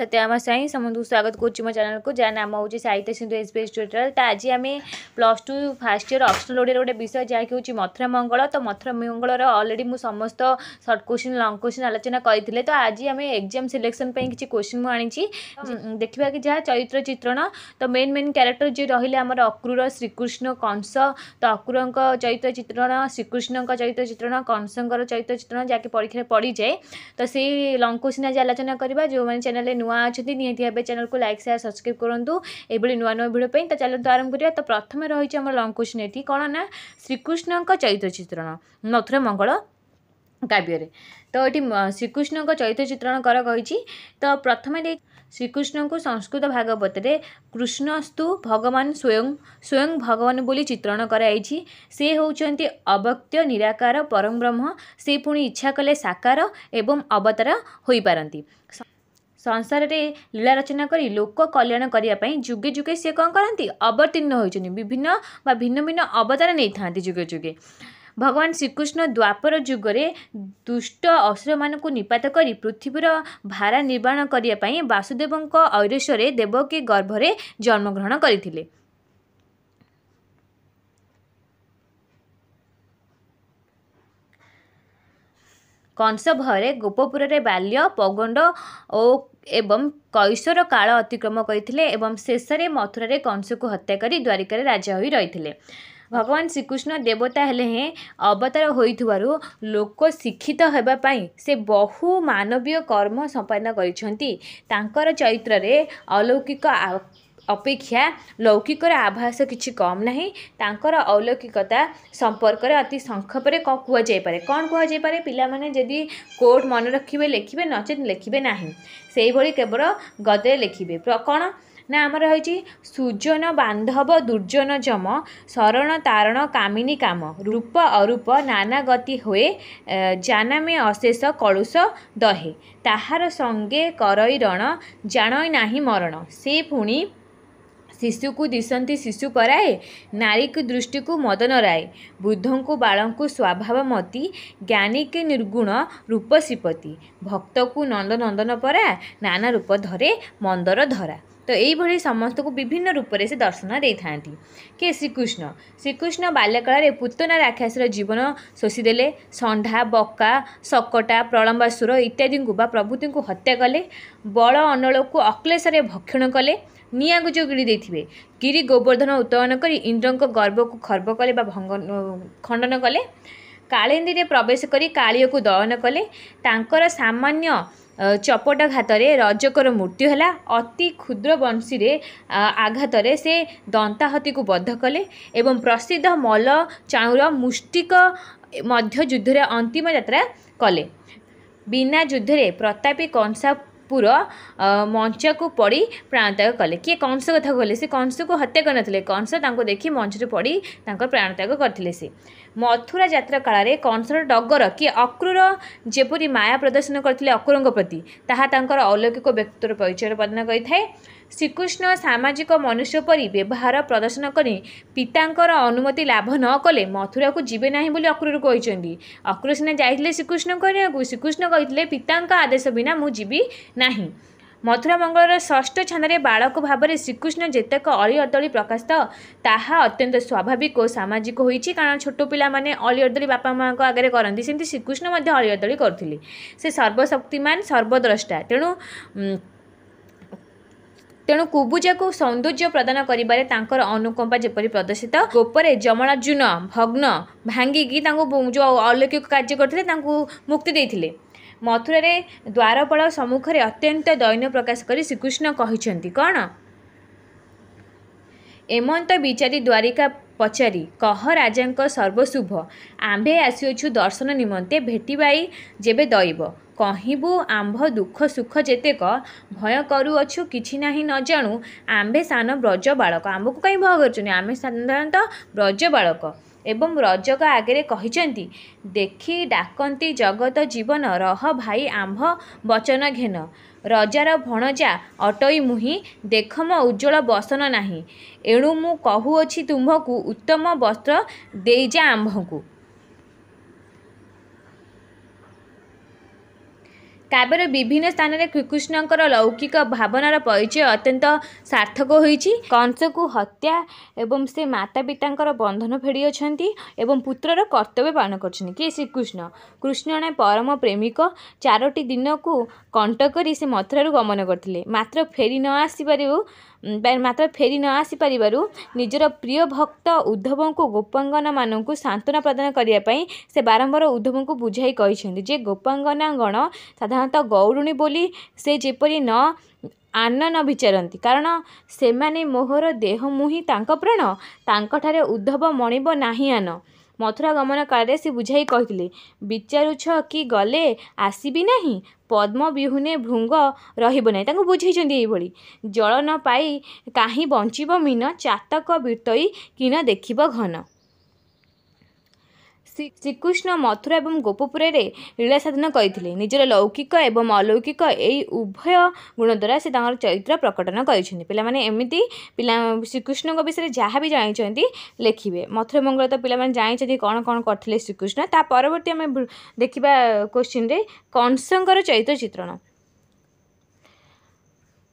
ସତ୍ୟଭାମା ସ୍ୱାଇଁ ସମସ୍ତଙ୍କୁ ସ୍ୱାଗତ କରୁଛି ମୋ ଚ୍ୟାନେଲକୁ ଯାହା ନାମ ହେଉଛି ସାହିତ୍ୟ ସିନ୍ଧୁ ଏସ୍ ବି ଟ୍ୟୁଟୋରିଆଲ୍ ତ ଆଜି ଆମେ plus two first year optional ଓଡ଼ିଆର ଗୋଟେ ବିଷୟ ଯାହାକି ହେଉଛି ମଥୁରା ମଙ୍ଗଳ ତ ମଥୁରା ମଙ୍ଗଳର ଅଲରେଡ଼ି ମୁଁ ସମସ୍ତ ସର୍ଟ କୋଶ୍ଚିନ୍ ଲଙ୍ଗ କୋଶ୍ଚିନ୍ ଆଲୋଚନା କରିଥିଲେ ତ ଆଜି ଆମେ ଏକ୍ଜାମ୍ ସିଲେକ୍ସନ୍ ପାଇଁ କିଛି କୋଶ୍ଚିନ୍ ମୁଁ ଆଣିଛି ଦେଖିବା କି ଯାହା ଚରିତ୍ର ଚିତ୍ରଣ ତ ମେନ୍ ମେନ୍ କ୍ୟାରେକ୍ଟର ଯିଏ ରହିଲେ ଆମର ଅକ୍ରୁର ଶ୍ରୀକୃଷ୍ଣ କଂସ ତ ଅକ୍ରୁରଙ୍କ ଚରିତ୍ର ଚିତ୍ରଣ ଶ୍ରୀକୃଷ୍ଣଙ୍କ ଚରିତ୍ର ଚିତ୍ରଣ କଂସଙ୍କର ଚରିତ୍ର ଚିତ୍ରଣ ଯାହାକି ପରୀକ୍ଷାରେ ପଡ଼ିଯାଏ ତ ସେଇ ଲଙ୍ଗ କୋଶ୍ଚିନ୍ ଆଜି ଆଲୋଚନା କରିବା ଯେଉଁମାନେ ଚ୍ୟାନେଲ୍ରେ ନୂଆ ନୂଆ ଅଛନ୍ତି ନିହାତି ଭାବେ ଚ୍ୟାନେଲକୁ ଲାଇକ୍ ସେୟାର ସବସ୍କ୍ରାଇବ୍ କରନ୍ତୁ ଏଭଳି ନୂଆ ନୂଆ ଭିଡ଼ିଓ ପାଇଁ ତ ଚାଲନ୍ତୁ ଆରମ୍ଭ କରିବା ତ ପ୍ରଥମେ ରହିଛି ଆମର ଲଙ୍ଗ କ୍ୱେଶ୍ଚିନ୍ ଏଠି କ'ଣ ନା ଶ୍ରୀକୃଷ୍ଣଙ୍କ ଚୈତ୍ର ଚିତ୍ରଣ ମଥୁରା ମଙ୍ଗଳ କାବ୍ୟରେ ତ ଏଠି ଶ୍ରୀକୃଷ୍ଣଙ୍କ ଚୈତ୍ର ଚିତ୍ରଣ କର କହିଛି ତ ପ୍ରଥମେ ଦେଇ ଶ୍ରୀକୃଷ୍ଣଙ୍କୁ ସଂସ୍କୃତ ଭାଗବତରେ କୃଷ୍ଣସ୍ତୁ ଭଗବାନ ସ୍ୱୟଂ ସ୍ୱୟଂ ଭଗବାନ ବୋଲି ଚିତ୍ରଣ କରାଯାଇଛି ସେ ହେଉଛନ୍ତି ଅବକ୍ତ୍ୟ ନିରାକାର ପରମ ବ୍ରହ୍ମ ସେ ପୁଣି ଇଚ୍ଛା କଲେ ସାକାର ଏବଂ ଅବତାର ହୋଇପାରନ୍ତି ସଂସାରରେ ଲୀଳା ରଚନା କରି ଲୋକ କଲ୍ୟାଣ କରିବା ପାଇଁ ଯୁଗେ ଯୁଗେ ସିଏ କ'ଣ କରନ୍ତି ଅବତୀର୍ଣ୍ଣ ହୋଇଛନ୍ତି ବିଭିନ୍ନ ବା ଭିନ୍ନ ଭିନ୍ନ ଅବତାର ନେଇଥାନ୍ତି ଯୁଗେ ଯୁଗେ ଭଗବାନ ଶ୍ରୀକୃଷ୍ଣ ଦ୍ୱାପର ଯୁଗରେ ଦୁଷ୍ଟ ଅସୁରମାନଙ୍କୁ ନିପାତ କରି ପୃଥିବୀର ଭାରା ନିର୍ମାଣ କରିବା ପାଇଁ ବାସୁଦେବଙ୍କ ଐରସ୍ୟରେ ଦେବକୀ ଗର୍ଭରେ ଜନ୍ମଗ୍ରହଣ କରିଥିଲେ କଂସ ଭୟରେ ଗୋପପୁରରେ ବାଲ୍ୟ ପଗଣ୍ଡ ଓ ଏବଂ କୈଶୋର କାଳ ଅତିକ୍ରମ କରିଥିଲେ ଏବଂ ଶେଷରେ ମଥୁରାରେ କଂସକୁ ହତ୍ୟା କରି ଦ୍ୱାରିକାରେ ରାଜା ହୋଇ ରହିଥିଲେ ଭଗବାନ ଶ୍ରୀକୃଷ୍ଣ ଦେବତା ହେଲେ ହିଁ ଅବତାର ହୋଇଥିବାରୁ ଲୋକ ଶିକ୍ଷିତ ହେବା ପାଇଁ ସେ ବହୁ ମାନବୀୟ କର୍ମ ସମ୍ପାଦନ କରିଛନ୍ତି ତାଙ୍କର ଚରିତ୍ରରେ ଅଲୌକିକ अपेक्षा लौकिकर आभास कि कम नै तर अलौकिकता सम्पर्क अति संक्षेपले कुरा कन्जाइपे पि को मन रक नचेत लेखिना नै सहीभरि केवल गदे लेखिना आम सुजन बांधव दुर्जन जम शरण तारण कामिनी काम रूप अरूप नाना गति नानी हुनामे अशेष कलुस दहे ताहार संगे करई रण जानै नाहि मरण से पि ଶିଶୁକୁ ଦିଶନ୍ତି ଶିଶୁ କରାଏ ନାରୀକୁ ଦୃଷ୍ଟିକୁ ମଦନ ରାଏ ବୁଦ୍ଧଙ୍କୁ ବାଳଙ୍କୁ ସ୍ୱଭାବ ମତି ଜ୍ଞାନିକି ନିର୍ଗୁଣ ରୂପ ଶ୍ରୀପତି ଭକ୍ତକୁ ନନ୍ଦନନ୍ଦନ ପରା ନାନା ରୂପ ଧରେ ମନ୍ଦର ଧରା ତ ଏଇଭଳି ସମସ୍ତଙ୍କୁ ବିଭିନ୍ନ ରୂପରେ ସେ ଦର୍ଶନ ଦେଇଥାନ୍ତି କିଏ ଶ୍ରୀକୃଷ୍ଣ ଶ୍ରୀକୃଷ୍ଣ ବାଲ୍ୟକାଳରେ ପୁତନା ରାକ୍ଷାସର ଜୀବନ ଶୋଷିଦେଲେ ଷଣ୍ଢା ବକା ଶକଟା ପ୍ରଳମ୍ବାସୁର ଇତ୍ୟାଦିଙ୍କୁ ବା ପ୍ରଭୃତିଙ୍କୁ ହତ୍ୟା କଲେ ବଳ ଅନଳକୁ ଅକ୍ଲେଶରେ ଭକ୍ଷଣ କଲେ ନିଆଁକୁ ଯୋଗାଇ ଦେଇଥିବେ ଗିରି ଗୋବର୍ଦ୍ଧନ ଉତ୍ତୋଳନ କରି ଇନ୍ଦ୍ରଙ୍କ ଗର୍ବକୁ ଖର୍ବ କଲେ ବା ଭଙ୍ଗ ଖଣ୍ଡନ କଲେ କାଳିନ୍ଦୀରେ ପ୍ରବେଶ କରି କାଳିଅକୁ ଦୟନ କଲେ ତାଙ୍କର ସାମାନ୍ୟ ଚପଟାଘାତରେ ରଜକର ମୃତ୍ୟୁ ହେଲା ଅତି କ୍ଷୁଦ୍ର ବଂଶୀରେ ଆଘାତରେ ସେ ଦନ୍ତାହତୀକୁ ବଧ କଲେ ଏବଂ ପ୍ରସିଦ୍ଧ ମଲ ଚାଉଁର ମୁଷ୍ଟିକ ମଧ୍ୟ ଯୁଦ୍ଧରେ ଅନ୍ତିମ ଯାତ୍ରା କଲେ ବିନା ଯୁଦ୍ଧରେ ପ୍ରତାପୀ କଂସା ପୁର ମଞ୍ଚକୁ ପଡ଼ି ପ୍ରାଣତ୍ୟାଗ କଲେ କିଏ କଂସ କଥା କହିଲେ ସେ କଂସକୁ ହତ୍ୟା କରିନଥିଲେ କଂସ ତାଙ୍କୁ ଦେଖି ମଞ୍ଚରେ ପଡ଼ି ତାଙ୍କର ପ୍ରାଣତ୍ୟାଗ କରିଥିଲେ ସେ ମଥୁରା ଯାତ୍ରା କାଳରେ କଂସର ଡଗର କିଏ ଅକ୍ରୁର ଯେପରି ମାୟା ପ୍ରଦର୍ଶନ କରିଥିଲେ ଅକ୍ରୁରଙ୍କ ପ୍ରତି ତାହା ତାଙ୍କର ଅଲୌକିକ ବ୍ୟକ୍ତିର ପରିଚୟ ପ୍ରଦାନ କରିଥାଏ ଶ୍ରୀକୃଷ୍ଣ ସାମାଜିକ ମନୁଷ୍ୟ ପରି ବ୍ୟବହାର ପ୍ରଦର୍ଶନ କରି ପିତାଙ୍କର ଅନୁମତି ଲାଭ ନ କଲେ ମଥୁରାକୁ ଯିବେ ନାହିଁ ବୋଲି ଅକ୍ରୁର କହିଛନ୍ତି ଅକ୍ରୁର ସିନା ଯାଇଥିଲେ ଶ୍ରୀକୃଷ୍ଣ କରିବାକୁ ଶ୍ରୀକୃଷ୍ଣ କହିଥିଲେ ପିତାଙ୍କ ଆଦେଶ ବିନା ମୁଁ ଯିବି ନାହିଁ ମଥୁରା ମଙ୍ଗଳର ଷଷ୍ଠ ଛାନ୍ଦରେ ବାଳକ ଭାବରେ ଶ୍ରୀକୃଷ୍ଣ ଯେତେକ ଅଳି ଅର୍ଦଳି ପ୍ରକାଶିତ ତାହା ଅତ୍ୟନ୍ତ ସ୍ୱାଭାବିକ ଓ ସାମାଜିକ ହୋଇଛି କାରଣ ଛୋଟ ପିଲାମାନେ ଅଳି ଅର୍ଦଳି ବାପା ମାଆଙ୍କ ଆଗରେ କରନ୍ତି ସେମିତି ଶ୍ରୀକୃଷ୍ଣ ମଧ୍ୟ ଅଳି ଅର୍ଦଳି କରୁଥିଲେ ସେ ସର୍ବଶକ୍ତିମାନ ସର୍ବଦ୍ରଷ୍ଟା ତେଣୁ ତେଣୁ କୁବୁଜାକୁ ସୌନ୍ଦର୍ଯ୍ୟ ପ୍ରଦାନ କରିବାରେ ତାଙ୍କର ଅନୁକମ୍ପା ଯେପରି ପ୍ରଦର୍ଶିତ ଗୋପରେ ଯମଳାର୍ଜୁନ ଭଗ୍ନ ଭାଙ୍ଗିକି ତାଙ୍କୁ ଯେଉଁ ଅଲୌକିକ କାର୍ଯ୍ୟ କରିଥିଲେ ତାଙ୍କୁ ମୁକ୍ତି ଦେଇଥିଲେ ମଥୁରାରେ ଦ୍ୱାରପାଳ ସମ୍ମୁଖରେ ଅତ୍ୟନ୍ତ ଦୈନ୍ୟ ପ୍ରକାଶ କରି ଶ୍ରୀକୃଷ୍ଣ କହିଛନ୍ତି କ'ଣ ଏମନ୍ତ ବିଚାରି ଦ୍ୱାରିକା ପଚାରି କହ ରାଜାଙ୍କ ସର୍ବଶୁଭ ଆମ୍ଭେ ଆସିଅଛୁ ଦର୍ଶନ ନିମନ୍ତେ ଭେଟିବାଇ ଯେବେ ଦୈବ କହିବୁ ଆମ୍ଭ ଦୁଃଖ ସୁଖ ଯେତେକ ଭୟ କରୁଅଛୁ କିଛି ନାହିଁ ନ ଜାଣୁ ଆମ୍ଭେ ସାନ ବ୍ରଜ ବାଳକ ଆମ୍ଭକୁ କାହିଁ ଭୟ କରୁଛନ୍ତି ଆମେ ସାଧାରଣତଃ ବ୍ରଜ ବାଳକ ଏବଂ ରଜକ ଆଗରେ କହିଛନ୍ତି ଦେଖି ଡାକନ୍ତି ଜଗତ ଜୀବନ ରହ ଭାଇ ଆମ୍ଭ ବଚନ ଘେନ ରଜାର ଭଣଜା ଅଟଇ ମୁହିଁ ଦେଖ ମୋ ଉଜ୍ଜଳ ବସନ ନାହିଁ ଏଣୁ ମୁଁ କହୁଅଛି ତୁମ୍ଭକୁ ଉତ୍ତମ ବସ୍ତ୍ର ଦେଇଯା ଆମ୍ଭଙ୍କୁ କାବ୍ୟର ବିଭିନ୍ନ ସ୍ଥାନରେ ଶ୍ରୀକୃଷ୍ଣଙ୍କର ଲୌକିକ ଭାବନାର ପରିଚୟ ଅତ୍ୟନ୍ତ ସାର୍ଥକ ହୋଇଛି କଂସକୁ ହତ୍ୟା ଏବଂ ସେ ମାତା ପିତାଙ୍କର ବନ୍ଧନ ଫେଡ଼ି ଅଛନ୍ତି ଏବଂ ପୁତ୍ରର କର୍ତ୍ତବ୍ୟ ପାଳନ କରିଛନ୍ତି କିଏ ଶ୍ରୀକୃଷ୍ଣ କୃଷ୍ଣ ଜଣେ ପରମ ପ୍ରେମିକ ଚାରୋଟି ଦିନକୁ କଣ୍ଟ କରି ସେ ମଥୁରାରୁ ଗମନ କରିଥିଲେ ମାତ୍ର ଫେରି ନ ଆସିପାରିବୁ ମାତ୍ର ଫେରି ନ ଆସିପାରିବାରୁ ନିଜର ପ୍ରିୟ ଭକ୍ତ ଉଦ୍ଧବଙ୍କୁ ଗୋପାଙ୍ଗନମାନଙ୍କୁ ସାନ୍ତ୍ୱନା ପ୍ରଦାନ କରିବା ପାଇଁ ସେ ବାରମ୍ବାର ଉଦ୍ଧବଙ୍କୁ ବୁଝାଇ କହିଛନ୍ତି ଯେ ଗୋପାଙ୍ଗନାଗଣ ସାଧାରଣତଃ ଗୌରୁଣୀ ବୋଲି ସେ ଯେପରି ନ ଆନ ନ ବିଚାରନ୍ତି କାରଣ ସେମାନେ ମୋହର ଦେହ ମୁହିଁ ତାଙ୍କ ପ୍ରାଣ ତାଙ୍କଠାରେ ଉଦ୍ଧବ ମଣିବ ନାହିଁ ଆନ ମଥୁରା ଗମନ କାଳରେ ସେ ବୁଝାଇ କହିଥିଲେ ବିଚାରୁଛ କି ଗଲେ ଆସିବି ନାହିଁ ପଦ୍ମ ବିହୁନେ ଭୃଙ୍ଗ ରହିବ ନାହିଁ ତାଙ୍କୁ ବୁଝାଇଛନ୍ତି ଏଇଭଳି ଜଳ ନ ପାଇ କାହିଁ ବଞ୍ଚିବ ମୀନ ଚାତକ ବିତଇ କିନ ଦେଖିବ ଘନ ଶ୍ରୀକୃଷ୍ଣ ମଥୁରା ଏବଂ ଗୋପପୁରରେ ଲୀଳା ସାଧନ କରିଥିଲେ ନିଜର ଲୌକିକ ଏବଂ ଅଲୌକିକ ଏହି ଉଭୟ ଗୁଣ ଦ୍ୱାରା ସେ ତାଙ୍କର ଚରିତ୍ର ପ୍ରକଟନ କରିଛନ୍ତି ପିଲାମାନେ ଏମିତି ପିଲା ଶ୍ରୀକୃଷ୍ଣଙ୍କ ବିଷୟରେ ଯାହା ବି ଜାଣିଛନ୍ତି ଲେଖିବେ ମଥୁରା ମଙ୍ଗଳ ତ ପିଲାମାନେ ଜାଣିଛନ୍ତି କ'ଣ କ'ଣ କରିଥିଲେ ଶ୍ରୀକୃଷ୍ଣ ତା ପରବର୍ତ୍ତୀ ଆମେ ଦେଖିବା କୋଶ୍ଚିନ୍ରେ କଂସଙ୍କର ଚରିତ୍ର ଚିତ୍ରଣ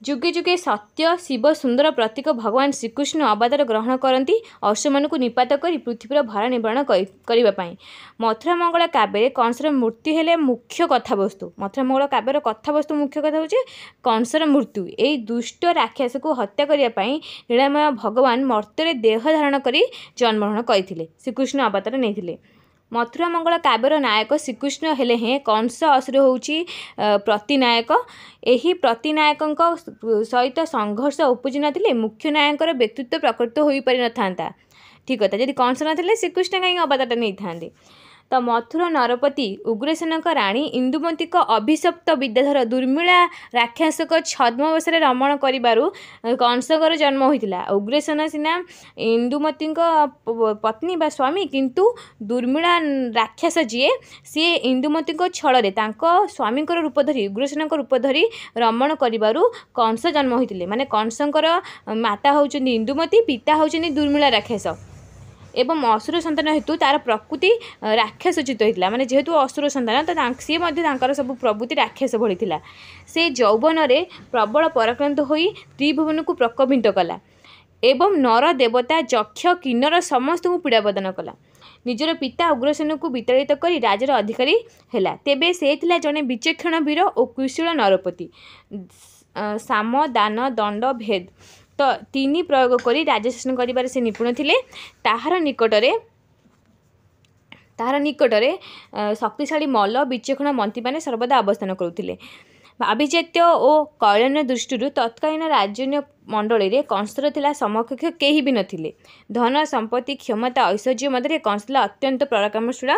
ଯୁଗେ ଯୁଗେ ସତ୍ୟ ଶିବ ସୁନ୍ଦର ପ୍ରତୀକ ଭଗବାନ ଶ୍ରୀକୃଷ୍ଣ ଅବତାର ଗ୍ରହଣ କରନ୍ତି ଅସୁରମାନଙ୍କୁ ନିପାତ କରି ପୃଥିବୀର ଭାର ନିବାରଣ କରିବା ପାଇଁ ମଥୁରା ମଙ୍ଗଳ କାବ୍ୟରେ କଂସର ମୃତ୍ୟୁ ହେଲେ ମୁଖ୍ୟ କଥାବସ୍ତୁ ମଥୁରା ମଙ୍ଗଳ କାବ୍ୟର କଥାବସ୍ତୁ ମୁଖ୍ୟ କଥା ହେଉଛି କଂସର ମୃତ୍ୟୁ ଏହି ଦୁଷ୍ଟ ରାକ୍ଷସକୁ ହତ୍ୟା କରିବା ପାଇଁ ନୀଳମୟ ଭଗବାନ ମର୍ତ୍ତ୍ୟରେ ଦେହ ଧାରଣ କରି ଜନ୍ମଗ୍ରହଣ କରିଥିଲେ ଶ୍ରୀକୃଷ୍ଣ ଅବତାର ନେଇଥିଲେ ମଥୁରା ମଙ୍ଗଳ କାବ୍ୟର ନାୟକ ଶ୍ରୀକୃଷ୍ଣ ହେଲେ ହେଁ କଂସ ଅସୁର ହେଉଛି ପ୍ରତିନାୟକ ଏହି ପ୍ରତିନାୟକଙ୍କ ସହିତ ସଂଘର୍ଷ ଉପୁଜି ନଥିଲେ ମୁଖ୍ୟ ନାୟକଙ୍କର ବ୍ୟକ୍ତିତ୍ୱ ପ୍ରକୃତ ହୋଇପାରିନଥାନ୍ତା ଠିକ କଥା ଯଦି କଂସ ନଥିଲେ ଶ୍ରୀକୃଷ୍ଣ କାହିଁକି ଅବାଦଟା ନେଇଥାନ୍ତି ତ ମଥୁର ନରପତି ଉଗ୍ରସେନଙ୍କ ରାଣୀ ଇନ୍ଦୁମତୀଙ୍କ ଅଭିଶପ୍ତ ବିଦ୍ୟାଧର ଦୁର୍ମିଳା ରାକ୍ଷସଙ୍କ ଛଦ୍ମବେଶରେ ରମଣ କରିବାରୁ କଂସଙ୍କର ଜନ୍ମ ହୋଇଥିଲା ଉଗ୍ରସେନ ସିନା ଇନ୍ଦୁମତୀଙ୍କ ପତ୍ନୀ ବା ସ୍ୱାମୀ କିନ୍ତୁ ଦୁର୍ମିଳା ରାକ୍ଷସ ଯିଏ ସିଏ ଇନ୍ଦୁମତୀଙ୍କ ଛଳରେ ତାଙ୍କ ସ୍ୱାମୀଙ୍କର ରୂପ ଧରି ଉଗ୍ରସେନଙ୍କ ରୂପ ଧରି ରମଣ କରିବାରୁ କଂସ ଜନ୍ମ ହୋଇଥିଲେ ମାନେ କଂସଙ୍କର ମାତା ହେଉଛନ୍ତି ଇନ୍ଦୁମତୀ ପିତା ହେଉଛନ୍ତି ଦୁର୍ମିଳା ରାକ୍ଷସ ଏବଂ ଅସୁର ସନ୍ତାନ ହେତୁ ତାର ପ୍ରକୃତି ରାକ୍ଷସୋଚିତ ହୋଇଥିଲା ମାନେ ଯେହେତୁ ଅସୁର ସନ୍ତାନ ତ ସିଏ ମଧ୍ୟ ତାଙ୍କର ସବୁ ପ୍ରଭୃତି ରାକ୍ଷସ ଭଳି ଥିଲା ସେ ଯୌବନରେ ପ୍ରବଳ ପରାକ୍ରାନ୍ତ ହୋଇ ତ୍ରିଭୁବନକୁ ପ୍ରକୋଭିତ କଲା ଏବଂ ନର ଦେବତା ଯକ୍ଷ କିନ୍ନର ସମସ୍ତଙ୍କୁ ପୀଡ଼ା ପ୍ରଦାନ କଲା ନିଜର ପିତା ଉଗ୍ରସେନକୁ ବିତାଳିତ କରି ରାଜ୍ୟର ଅଧିକାରୀ ହେଲା ତେବେ ସେ ଥିଲା ଜଣେ ବିଚକ୍ଷଣ ବୀର ଓ କୁଶଳ ନରପତି ସାମ ଦାନ ଦଣ୍ଡ ଭେଦ ତ ତିନି ପ୍ରୟୋଗ କରି ରାଜ୍ୟଶାସନ କରିବାରେ ସେ ନିପୁଣ ଥିଲେ ତାହାର ନିକଟରେ ତାହାର ନିକଟରେ ଶକ୍ତିଶାଳୀ ମଲ ବିଚକ୍ଷଣ ମନ୍ତ୍ରୀମାନେ ସର୍ବଦା ଅବସ୍ଥାନ କରୁଥିଲେ ଆଭିଜାତ୍ୟ ଓ କୈଳନ୍ୟ ଦୃଷ୍ଟିରୁ ତତ୍କାଳୀନ ରାଜନୈତିକ ମଣ୍ଡଳୀରେ କଂସର ଥିଲା ସମକକ୍ଷ କେହି ବି ନଥିଲେ ଧନ ସମ୍ପତ୍ତି କ୍ଷମତା ଐଶ୍ୱର୍ଯ୍ୟ ମଧ୍ୟରେ କଂସ ଥିଲା ଅତ୍ୟନ୍ତ ପରାକ୍ରମଶୀଳ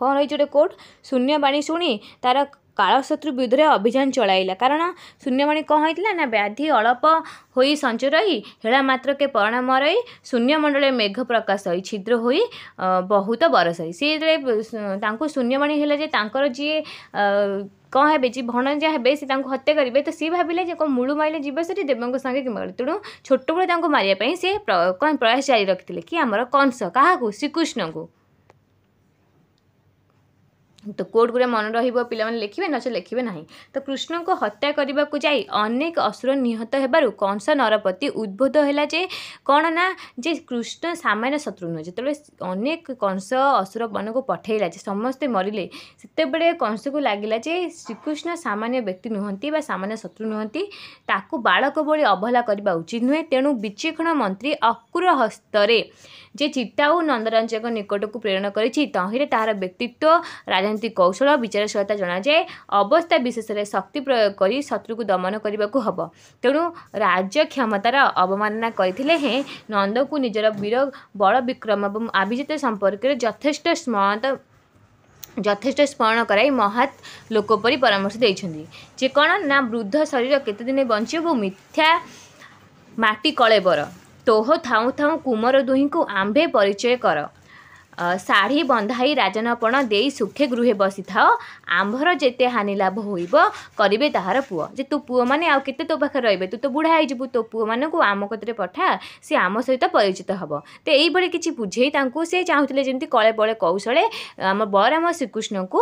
କ'ଣ ରହିଛି ଗୋଟେ କୋର୍ଟ ଶୂନ୍ୟବାଣୀ ଶୁଣି ତା'ର कालशत्रु विरुद्ध अभियान चलाइला कारण शून्यमणि कौन होता ना व्याधि अल्प हो संच रही हेला मात्र के परिणाम रही शून्यमंडल मेघ प्रकाश हो छिद्र हो बहुत बरसाई सी जो शून्यमणि है जी कौन है जी भणजा हे सी हत्या करेंगे तो सी भाविले कौन मूल मारे जीव से देवों संगे कि तेणु छोट बेल मारे सी कौन प्रयास जारी रखी थे कि आम कंस क्या श्रीकृष्ण को ତ କୋର୍ଟ ଗୁଡ଼ା ମନେ ରହିବ ପିଲାମାନେ ଲେଖିବେ ନଚେତ ଲେଖିବେ ନାହିଁ ତ କୃଷ୍ଣଙ୍କୁ ହତ୍ୟା କରିବାକୁ ଯାଇ ଅନେକ ଅସୁର ନିହତ ହେବାରୁ କଂସ ନରପତି ଉଦ୍ଭୁତ ହେଲା ଯେ କ'ଣ ନା ଯେ କୃଷ୍ଣ ସାମାନ୍ୟ ଶତ୍ରୁ ନୁହେଁ ଯେତେବେଳେ ଅନେକ କଂସ ଅସୁରମାନଙ୍କୁ ପଠାଇଲା ଯେ ସମସ୍ତେ ମରିଲେ ସେତେବେଳେ କଂସକୁ ଲାଗିଲା ଯେ ଶ୍ରୀକୃଷ୍ଣ ସାମାନ୍ୟ ବ୍ୟକ୍ତି ନୁହନ୍ତି ବା ସାମାନ୍ୟ ଶତ୍ରୁ ନୁହନ୍ତି ତାକୁ ବାଳକ ଭଳି ଅବହେଳା କରିବା ଉଚିତ ନୁହେଁ ତେଣୁ ବିଚକ୍ଷଣ ମନ୍ତ୍ରୀ ଅକୁର ହସ୍ତରେ ଯେ ଚିତାଉ ନନ୍ଦରାଞ୍ଜଙ୍କ ନିକଟକୁ ପ୍ରେରଣ କରିଛି ତହିଁରେ ତାହାର ବ୍ୟକ୍ତିତ୍ୱ ରାଜନୀତି କୌଶଳ ବିଚାରଶୀଳତା ଜଣାଯାଏ ଅବସ୍ଥା ବିଶେଷରେ ଶକ୍ତି ପ୍ରୟୋଗ କରି ଶତ୍ରୁକୁ ଦମନ କରିବାକୁ ହେବ ତେଣୁ ରାଜ୍ୟ କ୍ଷମତାର ଅବମାନନା କରିଥିଲେ ହେଁ ନନ୍ଦକୁ ନିଜର ବୀର ବଡ଼ ବିକ୍ରମ ଏବଂ ଆଭିଜାତ ସମ୍ପର୍କରେ ଯଥେଷ୍ଟ ସ୍ମରଣ ଯଥେଷ୍ଟ ସ୍ମରଣ କରାଇ ମହାତ୍ ଲୋକ ପରି ପରାମର୍ଶ ଦେଇଛନ୍ତି ଯେ କ'ଣ ନା ବୃଦ୍ଧ ଶରୀର କେତେଦିନ ବଞ୍ଚିବ ମିଥ୍ୟା ମାଟି କଳେବର ତୋହ ଥାଉଁ ଥାଉଁ କୁମର ଦୁହିଁଙ୍କୁ ଆମ୍ଭେ ପରିଚୟ କର ଶାଢ଼ୀ ବନ୍ଧାଇ ରାଜନପଣ ଦେଇ ସୁଖେ ଗୃହେ ବସିଥାଅ ଆମ୍ଭର ଯେତେ ହାନିଲାଭ ହୋଇବ କରିବେ ତାହାର ପୁଅ ଯେ ତୁ ପୁଅମାନେ ଆଉ କେତେ ତୋ ପାଖରେ ରହିବେ ତୁ ତ ବୁଢ଼ା ହେଇଯିବୁ ତୋ ପୁଅମାନଙ୍କୁ ଆମ କତିରେ ପଠା ସେ ଆମ ସହିତ ପରିଚିତ ହେବ ତ ଏଇଭଳି କିଛି ବୁଝେଇ ତାଙ୍କୁ ସେ ଚାହୁଁଥିଲେ ଯେମିତି କଳେ ବଳେ କୌଶଳେ ଆମ ବଳରାମ ଶ୍ରୀକୃଷ୍ଣଙ୍କୁ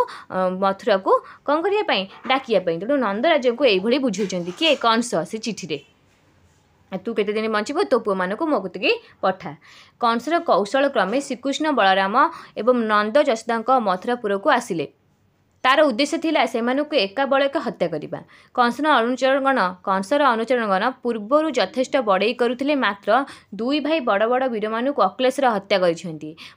ମଥୁରାକୁ କ'ଣ କରିବା ପାଇଁ ଡାକିବା ପାଇଁ ତେଣୁ ନନ୍ଦରାଜଙ୍କୁ ଏଇଭଳି ବୁଝାଉଛନ୍ତି କିଏ କଂସ ସେ ଚିଠିରେ दिन बचबु तो पो मुतिकि पठा कंस कौशल क्रमे श्रीकृष्ण बलरम नन्द मथुरापुर को आसिले तार उद्देश्य थित्याक कंसँग अनुचरगण कंस र अनुचरणगण पूर्व जथेष्ट बडै गरुले मात्र दुई भाई बड बड वीर म अक्लेशत्या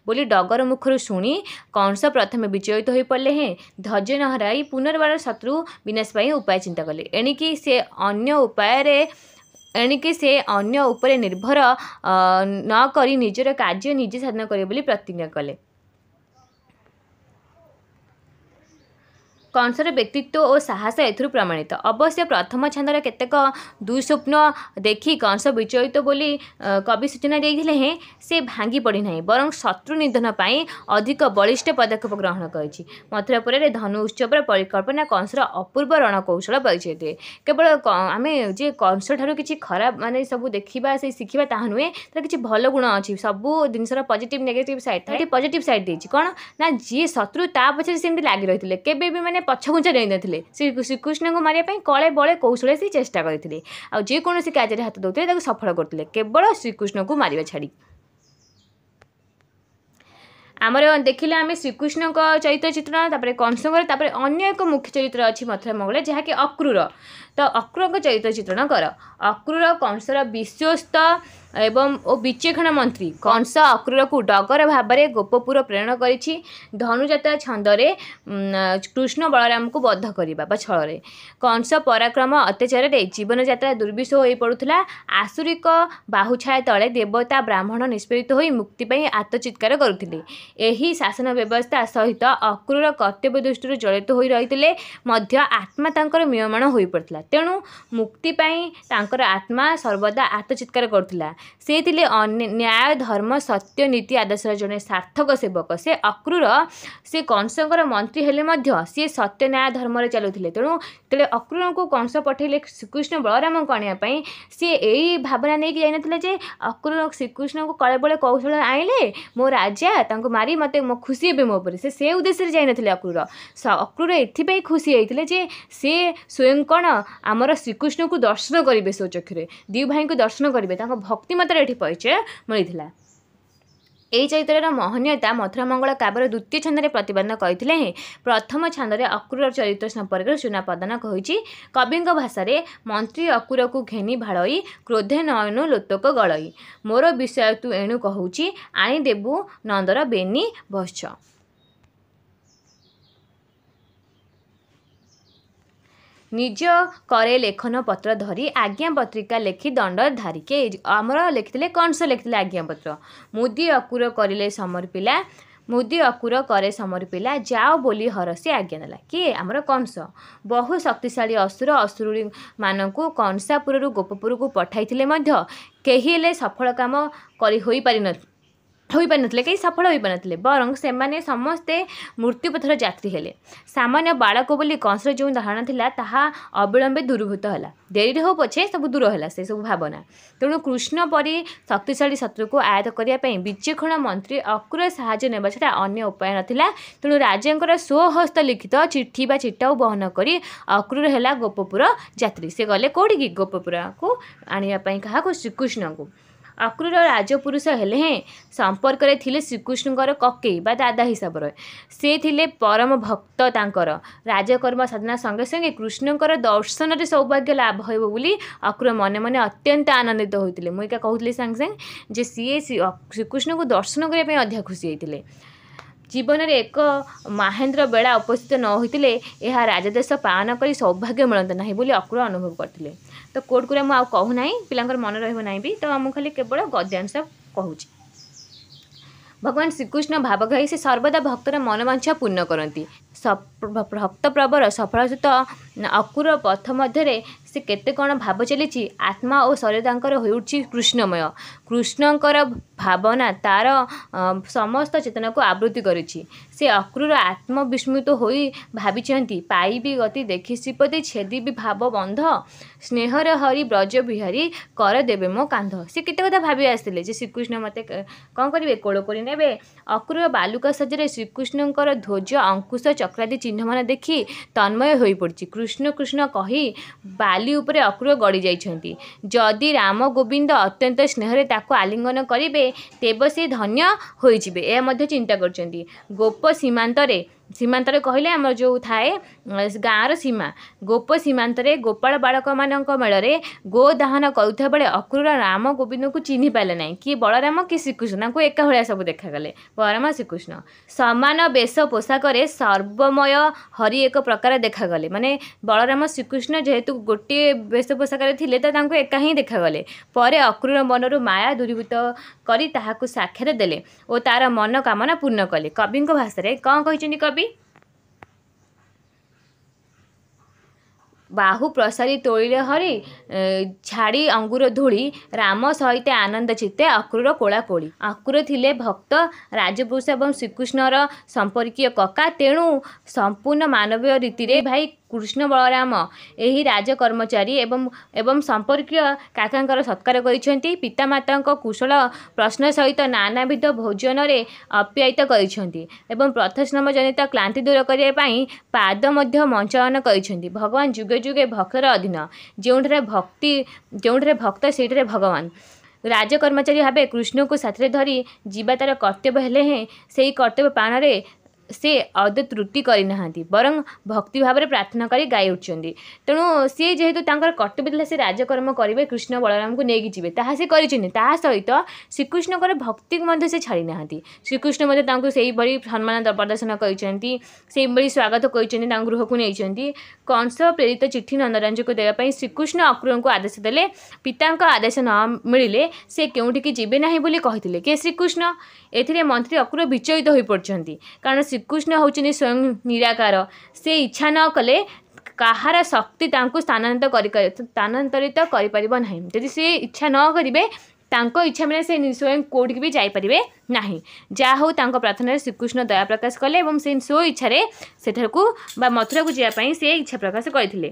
बोली डगर मुखर शुनि कंस प्रथमे विचलित होई पल्ले हे धव नहर पुनर्वार शत्रु विनाश पनि उपय चिन्ता उपाय रे ଏଣିକି ସେ ଅନ୍ୟ ଉପରେ ନିର୍ଭର ନକରି ନିଜର କାର୍ଯ୍ୟ ନିଜେ ସାଧନ କରିବେ ବୋଲି ପ୍ରତିଜ୍ଞା କଲେ କଂସର ବ୍ୟକ୍ତିତ୍ୱ ଓ ସାହସ ଏଥିରୁ ପ୍ରମାଣିତ ଅବଶ୍ୟ ପ୍ରଥମ ଛାନ୍ଦର କେତେକ ଦୁଃସ୍ୱପ୍ନ ଦେଖି କଂସ ବିଚଳିତ ବୋଲି କବି ସୂଚନା ଦେଇଥିଲେ ହେଁ ସେ ଭାଙ୍ଗି ପଡ଼ିନାହିଁ ବରଂ ଶତ୍ରୁ ନିଧନ ପାଇଁ ଅଧିକ ବଳିଷ୍ଠ ପଦକ୍ଷେପ ଗ୍ରହଣ କରିଛି ମଥୁରାପୁରରେ ଧନୁ ଉତ୍ସବର ପରିକଳ୍ପନା କଂସର ଅପୂର୍ବ ରଣକୌଶଳ ପରିଚୟ ଦିଏ କେବଳ ଆମେ ଯେ କଂସଠାରୁ କିଛି ଖରାପ ମାନେ ସବୁ ଦେଖିବା ସେ ଶିଖିବା ତାହା ନୁହେଁ ତାର କିଛି ଭଲ ଗୁଣ ଅଛି ସବୁ ଜିନିଷର ପଜିଟିଭ୍ ନେଗେଟିଭ୍ ସାଇଡ଼୍ ଥାଏ ପଜିଟିଭ୍ ସାଇଡ଼୍ ଦେଇଛି କ'ଣ ନା ଯିଏ ଶତ୍ରୁ ତା ପଛରେ ସେମିତି ଲାଗି ରହିଥିଲେ କେବେ ବି ମାନେ पछगुन्छ श्री कृष्ण को श्रीकृष्णको मरे कले बले कौशेसी चेष्टा करथिले आ जे कोनो गरिक हात दोले सफल गर्ुले केवल श्री कृष्ण को छाडी श्रीकृष्णको मरेको छाडि आम देखि श्रीकृष्णको चैत्य चित कंसम्म अन्य एक मुख्य चरित्र अझै मलाई जहाँकि अक्रूर त अक्रूर को चितण गर अ अक्रुरर कंस कंसरा विश्वस्त ଏବଂ ଓ ବିଚେକ୍ଷଣ ମନ୍ତ୍ରୀ କଂସ ଅକ୍ରୁରକୁ ଡଗର ଭାବରେ ଗୋପପୁର ପ୍ରେରଣ କରିଛି ଧନୁଯାତ୍ରା ଛନ୍ଦରେ କୃଷ୍ଣ ବଳରାମକୁ ବଦ୍ଧ କରିବା ବା ଛଳରେ କଂସ ପରାକ୍ରମ ଅତ୍ୟାଚାରରେ ଜୀବନଯାତ୍ରା ଦୁର୍ବିଷ ହୋଇପଡ଼ୁଥିଲା ଆସୁରିକ ବାହୁଛାୟା ତଳେ ଦେବତା ବ୍ରାହ୍ମଣ ନିଷ୍ପେରିତ ହୋଇ ମୁକ୍ତି ପାଇଁ ଆତ୍ମଚିତ୍କାର କରୁଥିଲେ ଏହି ଶାସନ ବ୍ୟବସ୍ଥା ସହିତ ଅକ୍ରୁର କର୍ତ୍ତବ୍ୟ ଦୃଷ୍ଟିରୁ ଜଡ଼ିତ ହୋଇ ରହିଥିଲେ ମଧ୍ୟ ଆତ୍ମା ତାଙ୍କର ମ୍ରିୟମାଣ ହୋଇପଡ଼ିଥିଲା ତେଣୁ ମୁକ୍ତି ପାଇଁ ତାଙ୍କର ଆତ୍ମା ସର୍ବଦା ଆତ୍ମଚିତ୍କାର କରୁଥିଲା से ले न्याय धर्म सत्य नीति आदर्श जे सार्थक सेवक से अक्रूर से अक्रुर कंसँग हेले मध्य सत्य न्याय धर्मले चलुले तेणु त्यो अकरूरको कंस पठाले श्रीकृष्ण बलरमको आणवाई सि यही भावना नै जाने को श्रीकृष्णको कलेबे कौशल आणले मो राजा मारी मरि म खुसी मोप उद्देश्यले जाइन अकरूर एपी खुसी स्वयं सि स्वयंकण श्रीकृष्ण को दर्शन गरे सौचुरु भाई को दर्शन गरे त भक्त ଅତି ମାତ୍ରାରେ ଏଠି ପରିଚୟ ମିଳିଥିଲା ଏହି ଚରିତ୍ରର ମହନୀୟତା ମଥୁରା ମଙ୍ଗଳ କାବ୍ୟର ଦ୍ୱିତୀୟ ଛନ୍ଦରେ ପ୍ରତିପାଦନ କରିଥିଲେ ହିଁ ପ୍ରଥମ ଛାନ୍ଦରେ ଅକୁର ଚରିତ୍ର ସମ୍ପର୍କରେ ସୁନା ପ୍ରଦାନ କହିଛି କବିଙ୍କ ଭାଷାରେ ମନ୍ତ୍ରୀ ଅକୁରକୁ ଘେନି ଭାଳଇ କ୍ରୋଧେ ନୟନୁ ଲୋତକ ଗଳଇ ମୋର ବିଷୟ ତୁ ଏଣୁ କହୁଛି ଆଣିଦେବୁ ନନ୍ଦର ବେନି ବସ୍ଛ निज करे लेखन पत्र धरी आज्ञा पत्रिका लेखि दण्ड धारिक अमर लेखिदिनु कंस आज्ञा पत्र मुदि अकुर कि समर पिला मुदि अकुर करे समर पिला जाऊ बोली हरसी आज्ञा नला के आम कँस बहु शक्तिशाली असुर असुरु म कंसापुरु गोपुरको पठाइले मध्य सफल कमै पारि ହୋଇପାରିନଥିଲେ କେହି ସଫଳ ହୋଇପାରିନଥିଲେ ବରଂ ସେମାନେ ସମସ୍ତେ ମୃତ୍ୟୁ ପଥର ଯାତ୍ରୀ ହେଲେ ସାମାନ୍ୟ ବାଳକ ବୋଲି କଂସର ଯେଉଁ ଧାରଣା ଥିଲା ତାହା ଅବିଳମ୍ବେ ଦୂରୀଭୂତ ହେଲା ଡେରିରେ ହେଉ ପଛେ ସବୁ ଦୂର ହେଲା ସେସବୁ ଭାବନା ତେଣୁ କୃଷ୍ଣ ପରି ଶକ୍ତିଶାଳୀ ଶତ୍ରୁକୁ ଆୟତ୍ତ କରିବା ପାଇଁ ବିଚକ୍ଷଣ ମନ୍ତ୍ରୀ ଅକ୍ରୁର ସାହାଯ୍ୟ ନେବା ଛଡ଼ା ଅନ୍ୟ ଉପାୟ ନଥିଲା ତେଣୁ ରାଜାଙ୍କର ସ୍ୱହସ୍ତ ଲିଖିତ ଚିଠି ବା ଚିଟାକୁ ବହନ କରି ଅକ୍ରୁର ହେଲା ଗୋପପୁର ଯାତ୍ରୀ ସେ ଗଲେ କେଉଁଠିକି ଗୋପପୁରକୁ ଆଣିବା ପାଇଁ କାହାକୁ ଶ୍ରୀକୃଷ୍ଣଙ୍କୁ ଅକ୍ରୁର ରାଜପୁରୁଷ ହେଲେ ହେଁ ସମ୍ପର୍କରେ ଥିଲେ ଶ୍ରୀକୃଷ୍ଣଙ୍କର କକେଇ ବା ଦାଦା ହିସାବର ସେ ଥିଲେ ପରମ ଭକ୍ତ ତାଙ୍କର ରାଜକର୍ମ ସାଧନା ସଙ୍ଗେ ସଙ୍ଗେ କୃଷ୍ଣଙ୍କର ଦର୍ଶନରେ ସୌଭାଗ୍ୟ ଲାଭ ହେବ ବୋଲି ଅକ୍ରୁର ମନେ ମନେ ଅତ୍ୟନ୍ତ ଆନନ୍ଦିତ ହୋଇଥିଲେ ମୁଁ ଏକା କହୁଥିଲି ସାଙ୍ଗେ ସାଙ୍ଗେ ଯେ ସିଏ ଶ୍ରୀକୃଷ୍ଣଙ୍କୁ ଦର୍ଶନ କରିବା ପାଇଁ ଅଧିକ ଖୁସି ହେଇଥିଲେ ଜୀବନରେ ଏକ ମହେନ୍ଦ୍ର ବେଳା ଉପସ୍ଥିତ ନ ହୋଇଥିଲେ ଏହା ରାଜଦେଶ ପାଳନ କରି ସୌଭାଗ୍ୟ ମିଳନ୍ତା ନାହିଁ ବୋଲି ଅକ୍ରୁର ଅନୁଭବ କରିଥିଲେ कोही आउँ पहि त म खालि केवल गद्यांश कि भगवान् श्रीकृष्ण भावै से सर्वदा भक्तर मनमाञ्च पूर्ण कति सप भक्त प्रवर सफलसूत ଅକୁର ପଥ ମଧ୍ୟରେ ସେ କେତେ କ'ଣ ଭାବ ଚାଲିଛି ଆତ୍ମା ଓ ଶରୀର ତାଙ୍କର ହେଉଛି କୃଷ୍ଣମୟ କୃଷ୍ଣଙ୍କର ଭାବନା ତା'ର ସମସ୍ତ ଚେତନାକୁ ଆବୃତ୍ତି କରିଛି ସେ ଅକ୍ରୁର ଆତ୍ମବିସ୍ମୃତ ହୋଇ ଭାବିଛନ୍ତି ପାଇବି ଗତି ଦେଖି ଶ୍ରୀପତି ଛେଦିବି ଭାବ ବନ୍ଧ ସ୍ନେହର ହରି ବ୍ରଜ ବିହାରୀ କର ଦେବେ ମୋ କାନ୍ଧ ସେ କେତେ କଥା ଭାବି ଆସିଥିଲେ ଯେ ଶ୍ରୀକୃଷ୍ଣ ମୋତେ କ'ଣ କରିବେ କୋଳ କରି ନେବେ ଅକ୍ରୁର ବାଲୁକା ସଜରେ ଶ୍ରୀକୃଷ୍ଣଙ୍କର ଧ୍ୱଜ ଅଙ୍କୁଶ ଚକ୍ରାଦି ଚିହ୍ନମାନ ଦେଖି ତନ୍ମୟ ହୋଇପଡ଼ିଛି କୃଷ୍ଣ କୃଷ୍ଣ କହି ବାଲି ଉପରେ ଅକ୍ରୁର ଗଡ଼ି ଯାଇଛନ୍ତି ଯଦି ରାମ ଗୋବିନ୍ଦ ଅତ୍ୟନ୍ତ ସ୍ନେହରେ ତାକୁ ଆଲିଙ୍ଗନ କରିବେ ତେବେ ସେ ଧନ୍ୟ ହୋଇଯିବେ ଏହା ମଧ୍ୟ ଚିନ୍ତା କରୁଛନ୍ତି ଗୋପ ସୀମାନ୍ତରେ ସୀମାନ୍ତରେ କହିଲେ ଆମର ଯେଉଁ ଥାଏ ଗାଁର ସୀମା ଗୋପ ସୀମାନ୍ତରେ ଗୋପାଳ ବାଳକମାନଙ୍କ ମେଳରେ ଗୋ ଦାହନ କରୁଥିବା ବେଳେ ଅକ୍ରୁର ରାମ ଗୋବିନ୍ଦଙ୍କୁ ଚିହ୍ନି ପାରିଲେ ନାହିଁ କିଏ ବଳରାମ କିଏ ଶ୍ରୀକୃଷ୍ଣ ତାଙ୍କୁ ଏକା ଭଳିଆ ସବୁ ଦେଖାଗଲେ ବଳରାମ ଶ୍ରୀକୃଷ୍ଣ ସମାନ ବେଶ ପୋଷାକରେ ସର୍ବମୟ ହରି ଏକ ପ୍ରକାର ଦେଖାଗଲେ ମାନେ ବଳରାମ ଶ୍ରୀକୃଷ୍ଣ ଯେହେତୁ ଗୋଟିଏ ବେଶ ପୋଷାକରେ ଥିଲେ ତ ତାଙ୍କୁ ଏକା ହିଁ ଦେଖାଗଲେ ପରେ ଅକ୍ରୁର ମନରୁ ମାୟା ଦୂରୀଭୂତ କରି ତାହାକୁ ସାକ୍ଷାତ ଦେଲେ ଓ ତା'ର ମନୋକାମନା ପୂର୍ଣ୍ଣ କଲେ କବିଙ୍କ ଭାଷାରେ କ'ଣ କହିଛନ୍ତି କବି ବାହୁ ପ୍ରସାରି ତୋଳିଲେ ହରି ଛାଡ଼ି ଅଙ୍ଗୁର ଧୂଳି ରାମ ସହିତ ଆନନ୍ଦ ଚିତ୍ତେ ଅକ୍ରୁର କୋଳି ଅକ୍ରୁର ଥିଲେ ଭକ୍ତ ରାଜପୁରୁଷ ଏବଂ ଶ୍ରୀକୃଷ୍ଣର ସମ୍ପର୍କୀୟ କକା ତେଣୁ ସମ୍ପୂର୍ଣ୍ଣ ମାନବୀୟ ରୀତିରେ ଭାଇ କୃଷ୍ଣ ବଳରାମ ଏହି ରାଜକର୍ମଚାରୀ ଏବଂ ଏବଂ ସମ୍ପର୍କୀୟ କାକାଙ୍କର ସତ୍କାର କରିଛନ୍ତି ପିତାମାତାଙ୍କ କୁଶଳ ପ୍ରଶ୍ନ ସହିତ ନାନାବିଧ ଭୋଜନରେ ଅପ୍ୟାୟିତ କରିଛନ୍ତି ଏବଂ ପ୍ରଥଶ୍ରମ ଜନିତ କ୍ଲାନ୍ତି ଦୂର କରିବା ପାଇଁ ପାଦ ମଧ୍ୟ ମଞ୍ଚନ କରିଛନ୍ତି ଭଗବାନ ଯୁଗେ ଯୁଗେ ଭକ୍ତର ଅଧୀନ ଯେଉଁଠାରେ ଭକ୍ତି ଯେଉଁଠାରେ ଭକ୍ତ ସେଇଠାରେ ଭଗବାନ ରାଜକର୍ମଚାରୀ ଭାବେ କୃଷ୍ଣଙ୍କୁ ସାଥିରେ ଧରି ଯିବା ତାର କର୍ତ୍ତବ୍ୟ ହେଲେ ହିଁ ସେହି କର୍ତ୍ତବ୍ୟ ପାଳନରେ ସେ ଅଦେ ତ୍ରୁଟି କରିନାହାନ୍ତି ବରଂ ଭକ୍ତି ଭାବରେ ପ୍ରାର୍ଥନା କରି ଗାଇ ଉଠୁଛନ୍ତି ତେଣୁ ସିଏ ଯେହେତୁ ତାଙ୍କର କର୍ତ୍ତବ୍ୟ ଥିଲା ସେ ରାଜକର୍ମ କରିବେ କୃଷ୍ଣ ବଳରାମକୁ ନେଇକି ଯିବେ ତାହା ସେ କରିଛନ୍ତି ତାହା ସହିତ ଶ୍ରୀକୃଷ୍ଣଙ୍କର ଭକ୍ତିକୁ ମଧ୍ୟ ସେ ଛାଡ଼ି ନାହାନ୍ତି ଶ୍ରୀକୃଷ୍ଣ ମଧ୍ୟ ତାଙ୍କୁ ସେହିଭଳି ସମ୍ମାନ ପ୍ରଦର୍ଶନ କରିଛନ୍ତି ସେହିଭଳି ସ୍ୱାଗତ କରିଛନ୍ତି ତାଙ୍କ ଗୃହକୁ ନେଇଛନ୍ତି କଂସ ପ୍ରେରିତ ଚିଠି ନନ୍ଦରାଜଙ୍କୁ ଦେବା ପାଇଁ ଶ୍ରୀକୃଷ୍ଣ ଅକ୍ରୁରଙ୍କୁ ଆଦେଶ ଦେଲେ ପିତାଙ୍କ ଆଦେଶ ନ ମିଳିଲେ ସେ କେଉଁଠିକି ଯିବେ ନାହିଁ ବୋଲି କହିଥିଲେ କିଏ ଶ୍ରୀକୃଷ୍ଣ ଏଥିରେ ମନ୍ତ୍ରୀ ଅକ୍ରୁର ବିଚଳିତ ହୋଇପଡ଼ିଛନ୍ତି କାରଣ ଶ୍ରୀକୃଷ୍ଣ ହେଉଛନ୍ତି ସ୍ୱୟଂ ନିରାକାର ସେ ଇଚ୍ଛା ନ କଲେ କାହାର ଶକ୍ତି ତାଙ୍କୁ ସ୍ଥାନାନ୍ତରିତ କରି ସ୍ଥାନାନ୍ତରିତ କରିପାରିବ ନାହିଁ ଯଦି ସେ ଇଚ୍ଛା ନ କରିବେ ତାଙ୍କ ଇଚ୍ଛା ମାନେ ସେ ସ୍ୱୟଂ କେଉଁଠିକି ବି ଯାଇପାରିବେ ନାହିଁ ଯାହା ହେଉ ତାଙ୍କ ପ୍ରାର୍ଥନାରେ ଶ୍ରୀକୃଷ୍ଣ ଦୟା ପ୍ରକାଶ କଲେ ଏବଂ ସେ ସ୍ୱ ଇଚ୍ଛାରେ ସେଠାକୁ ବା ମଥୁରାକୁ ଯିବା ପାଇଁ ସେ ଇଚ୍ଛା ପ୍ରକାଶ କରିଥିଲେ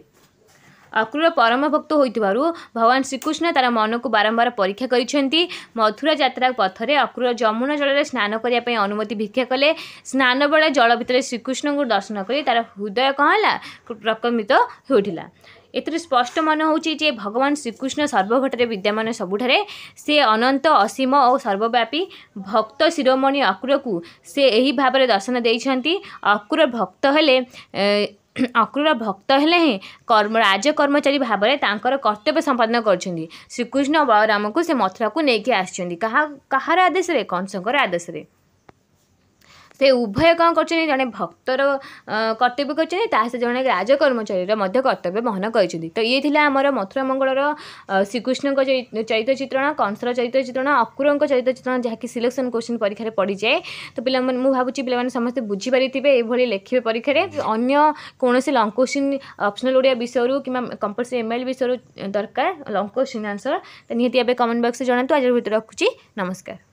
ଅକ୍ରୁର ପରମ ଭକ୍ତ ହୋଇଥିବାରୁ ଭଗବାନ ଶ୍ରୀକୃଷ୍ଣ ତାର ମନକୁ ବାରମ୍ବାର ପରୀକ୍ଷା କରିଛନ୍ତି ମଥୁରା ଯାତ୍ରା ପଥରେ ଅକ୍ରୁର ଯମୁନା ଜଳରେ ସ୍ନାନ କରିବା ପାଇଁ ଅନୁମତି ଭିକ୍ଷା କଲେ ସ୍ନାନ ବେଳେ ଜଳ ଭିତରେ ଶ୍ରୀକୃଷ୍ଣଙ୍କୁ ଦର୍ଶନ କରି ତାର ହୃଦୟ କ'ଣ ହେଲା ପ୍ରକମ୍ବିତ ହେଉଥିଲା ଏଥିରୁ ସ୍ପଷ୍ଟ ମନେ ହେଉଛି ଯେ ଭଗବାନ ଶ୍ରୀକୃଷ୍ଣ ସର୍ବଘଟରେ ବିଦ୍ୟମାନ ସବୁଠାରେ ସେ ଅନନ୍ତ ଅସୀମ ଓ ସର୍ବବ୍ୟାପୀ ଭକ୍ତ ଶିରୋମଣି ଅକ୍ରୁରକୁ ସେ ଏହି ଭାବରେ ଦର୍ଶନ ଦେଇଛନ୍ତି ଅକ୍ରୁର ଭକ୍ତ ହେଲେ अक्रूर भक्त हेले कर्म राजकर्मचारी भाव में कर्तव्य संपादन करीकृष्ण बलराम को से मथुरा को लेकिन आसार आदेश कंस आदेश में ସେ ଉଭୟ କ'ଣ କରୁଛନ୍ତି ଜଣେ ଭକ୍ତର କର୍ତ୍ତବ୍ୟ କରିଛନ୍ତି ତା ସହିତ ଜଣେ ରାଜକର୍ମଚାରୀର ମଧ୍ୟ କର୍ତ୍ତବ୍ୟ ବହନ କରିଛନ୍ତି ତ ଇଏ ଥିଲା ଆମର ମଥୁରା ମଙ୍ଗଳର ଶ୍ରୀକୃଷ୍ଣଙ୍କ ଚରିତ୍ର ଚିତ୍ରଣ କଂସର ଚରିତ୍ର ଚିତ୍ରଣ ଅକୁରଙ୍କ ଚରିତ୍ର ଚିତ୍ରଣ ଯାହାକି ସିଲେକ୍ସନ୍ କୋଶ୍ଚିନ୍ ପରୀକ୍ଷାରେ ପଡ଼ିଯାଏ ତ ପିଲାମାନେ ମୁଁ ଭାବୁଛି ପିଲାମାନେ ସମସ୍ତେ ବୁଝିପାରିଥିବେ ଏଭଳି ଲେଖିବେ ପରୀକ୍ଷାରେ ଅନ୍ୟ କୌଣସି ଲଙ୍ଗ କୋଶ୍ଚିନ୍ ଅପ୍ସନାଲ୍ ଓଡ଼ିଆ ବିଷୟରୁ କିମ୍ବା କମ୍ପଲସରି ଏମ୍ ଏଲ୍ ବିଷୟରୁ ଦରକାର ଲଙ୍ଗ କୋଶ୍ଚିନ୍ ଆନ୍ସର୍ ତ ନିହାତି ଏବେ କମେଣ୍ଟ ବକ୍ସରେ ଜଣାନ୍ତୁ ଆଜି ଭିତରେ ରଖୁଛି ନମସ୍କାର